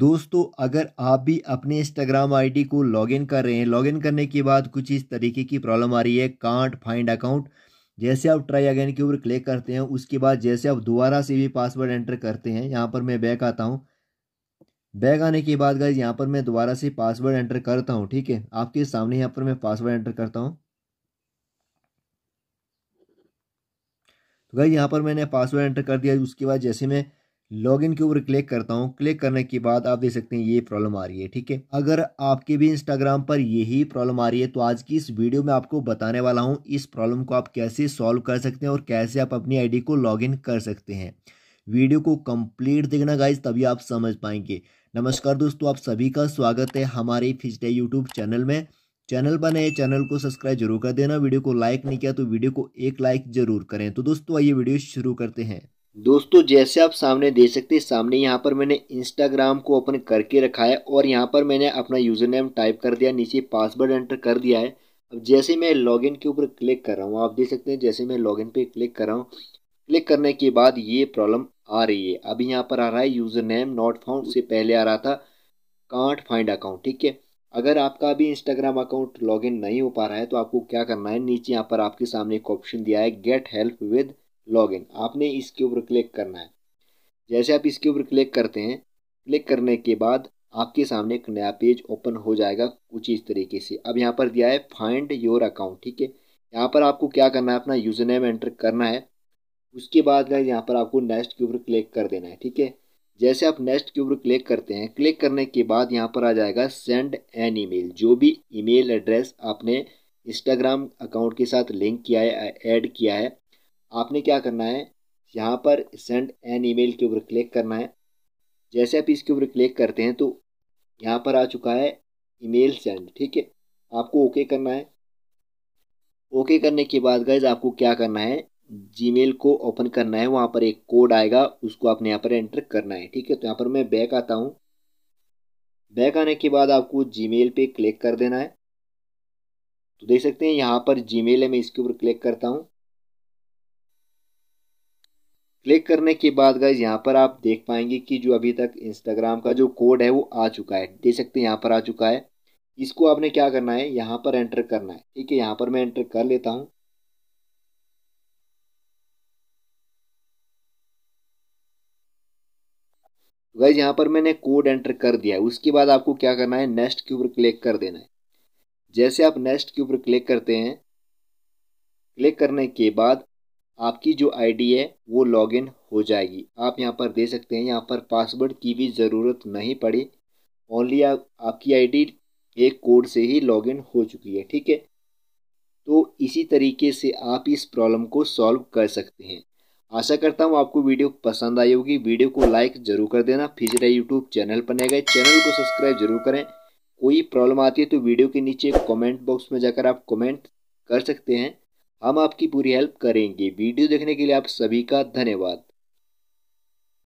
दोस्तों अगर आप भी अपने इंस्टाग्राम आईडी को लॉगिन कर रहे हैं लॉगिन करने के बाद कुछ इस तरीके की प्रॉब्लम आ रही है कांट फाइंड अकाउंट जैसे आप ट्राई अगेन के ऊपर क्लिक करते हैं उसके बाद जैसे आप दोबारा से भी पासवर्ड एंटर करते हैं यहाँ पर मैं बैक आता हूँ बैग आने के बाद गाइज यहाँ पर मैं दोबारा से पासवर्ड एंटर करता हूँ ठीक है आपके सामने यहाँ पर मैं पासवर्ड एंटर करता हूँ तो गाइज यहाँ पर मैंने पासवर्ड एंटर कर दिया उसके बाद जैसे मैं लॉगिन के ऊपर क्लिक करता हूँ क्लिक करने के बाद आप देख सकते हैं ये प्रॉब्लम आ रही है ठीक है अगर आपके भी इंस्टाग्राम पर यही प्रॉब्लम आ रही है तो आज की इस वीडियो में आपको बताने वाला हूँ इस प्रॉब्लम को आप कैसे सॉल्व कर सकते हैं और कैसे आप अपनी आईडी को लॉगिन कर सकते हैं वीडियो को कंप्लीट देखना गाइज तभी आप समझ पाएंगे नमस्कार दोस्तों आप सभी का स्वागत है हमारे फिजडे यूट्यूब चैनल में चैनल पर नए चैनल को सब्सक्राइब जरूर कर देना वीडियो को लाइक नहीं किया तो वीडियो को एक लाइक जरूर करें तो दोस्तों आइए वीडियो शुरू करते हैं दोस्तों जैसे आप सामने देख सकते हैं सामने यहाँ पर मैंने इंस्टाग्राम को ओपन करके रखा है और यहाँ पर मैंने अपना यूज़र नेम टाइप कर दिया नीचे पासवर्ड एंटर कर दिया है अब जैसे मैं लॉगिन के ऊपर क्लिक कर रहा हूँ आप देख सकते हैं जैसे मैं लॉगिन पे क्लिक कर रहा हूँ क्लिक करने के बाद ये प्रॉब्लम आ रही है अभी यहाँ पर आ रहा है यूज़र नेम नॉट फाउंड उससे पहले आ रहा था कांट फाइंड अकाउंट ठीक है अगर आपका अभी इंस्टाग्राम अकाउंट लॉगिन नहीं हो पा रहा है तो आपको क्या करना है नीचे यहाँ पर आपके सामने एक ऑप्शन दिया है गेट हेल्प विद लॉगिन आपने इसके ऊपर क्लिक करना है जैसे आप इसके ऊपर क्लिक करते हैं क्लिक करने के बाद आपके सामने एक नया पेज ओपन हो जाएगा कुछ इस तरीके से अब यहाँ पर दिया है फाइंड योर अकाउंट ठीक है यहाँ पर आपको क्या करना है अपना यूज़र नेम एंटर करना है उसके बाद यहाँ पर आपको नेक्स्ट के ऊपर क्लिक कर देना है ठीक है जैसे आप नेक्स्ट के ऊपर क्लिक करते हैं क्लिक करने के बाद यहाँ पर आ जाएगा सेंड एन ईमेल जो भी ईमेल एड्रेस आपने इंस्टाग्राम अकाउंट के साथ लिंक किया है ऐड किया है आपने क्या करना है यहाँ पर सेंड एन ईमेल के ऊपर क्लिक करना है जैसे आप इसके ऊपर क्लिक करते हैं तो यहाँ पर आ चुका है ईमेल सेंड ठीक है आपको ओके करना है ओके करने के बाद गैज़ आपको क्या करना है जीमेल को ओपन करना है वहाँ पर एक कोड आएगा उसको आपने यहाँ पर एंटर करना है ठीक है तो यहाँ पर मैं बैक आता हूँ बैक आने के बाद आपको जीमेल पे क्लिक कर देना है तो देख सकते हैं यहाँ पर जीमेल है मैं इसके ऊपर क्लिक करता हूँ क्लिक करने के बाद गाइज यहाँ पर आप देख पाएंगे कि जो अभी तक इंस्टाग्राम का जो कोड है वो आ चुका है देख सकते हैं यहाँ पर आ चुका है इसको आपने क्या करना है यहाँ पर एंटर करना है ठीक है यहाँ पर मैं एंटर कर लेता हूँ गाइज तो यहाँ पर मैंने कोड एंटर कर दिया है उसके बाद आपको क्या करना है नेक्स्ट के ऊपर क्लिक कर देना है जैसे आप नेक्स्ट के ऊपर क्लिक करते हैं क्लिक करने के बाद आपकी जो आईडी है वो लॉगिन हो जाएगी आप यहाँ पर दे सकते हैं यहाँ पर पासवर्ड की भी ज़रूरत नहीं पड़ी ओनली आप, आपकी आईडी एक कोड से ही लॉगिन हो चुकी है ठीक है तो इसी तरीके से आप इस प्रॉब्लम को सॉल्व कर सकते हैं आशा करता हूँ आपको वीडियो पसंद आई होगी वीडियो को लाइक जरूर कर देना फिजरा यूट्यूब चैनल पर गए चैनल को सब्सक्राइब जरूर करें कोई प्रॉब्लम आती है तो वीडियो के नीचे कमेंट बॉक्स में जाकर आप कमेंट कर सकते हैं हम आपकी पूरी हेल्प करेंगे वीडियो देखने के लिए आप सभी का धन्यवाद